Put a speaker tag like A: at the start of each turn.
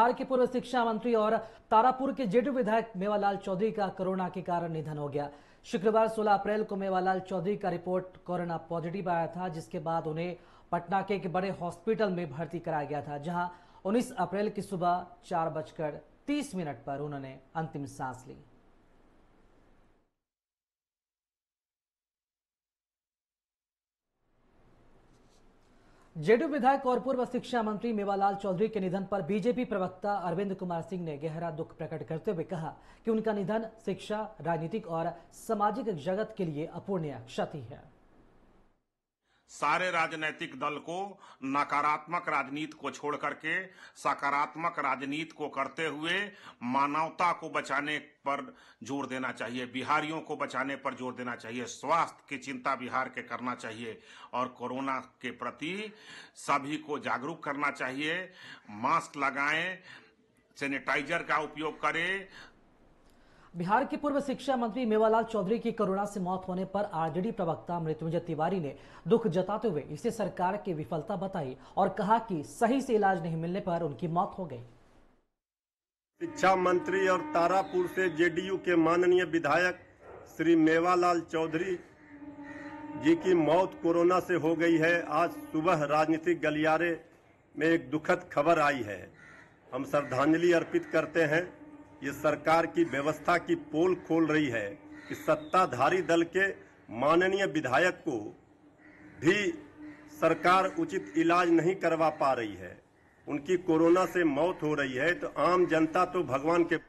A: बिहार के पूर्व शिक्षा मंत्री और तारापुर के जेडू विधायक मेवालाल चौधरी का कोरोना के कारण निधन हो गया शुक्रवार 16 अप्रैल को मेवालाल चौधरी का रिपोर्ट कोरोना पॉजिटिव आया था जिसके बाद उन्हें पटना के एक बड़े हॉस्पिटल में भर्ती कराया गया था जहां 19 अप्रैल की सुबह चार बजकर तीस मिनट पर उन्होंने अंतिम सांस ली जेडीयू विधायक और पूर्व शिक्षा मंत्री मेवालाल चौधरी के निधन पर बीजेपी प्रवक्ता अरविंद कुमार सिंह ने गहरा दुख प्रकट करते हुए कहा कि उनका निधन शिक्षा राजनीतिक और सामाजिक जगत के लिए अपूर्णीय क्षति है
B: सारे राजनीतिक दल को नकारात्मक राजनीति को छोड़ करके सकारात्मक राजनीति को करते हुए मानवता को बचाने पर जोर देना चाहिए बिहारियों को बचाने पर जोर देना चाहिए स्वास्थ्य की चिंता बिहार के करना चाहिए और कोरोना के प्रति सभी को जागरूक करना चाहिए मास्क लगाएं सैनिटाइजर का उपयोग करें
A: बिहार के पूर्व शिक्षा मंत्री मेवालाल चौधरी की कोरोना से मौत होने पर आरजेडी प्रवक्ता मृत्युंजय तिवारी ने दुख जताते हुए इसे सरकार की विफलता बताई और कहा कि सही से इलाज नहीं मिलने पर उनकी मौत हो गई
C: शिक्षा मंत्री और तारापुर से जेडीयू के माननीय विधायक श्री मेवालाल चौधरी जी की मौत कोरोना से हो गई है आज सुबह राजनीतिक गलियारे में एक दुखद खबर आई है हम श्रद्धांजलि अर्पित करते हैं ये सरकार की व्यवस्था की पोल खोल रही है कि सत्ताधारी दल के माननीय विधायक को भी सरकार उचित इलाज नहीं करवा पा रही है उनकी कोरोना से मौत हो रही है तो आम जनता तो भगवान के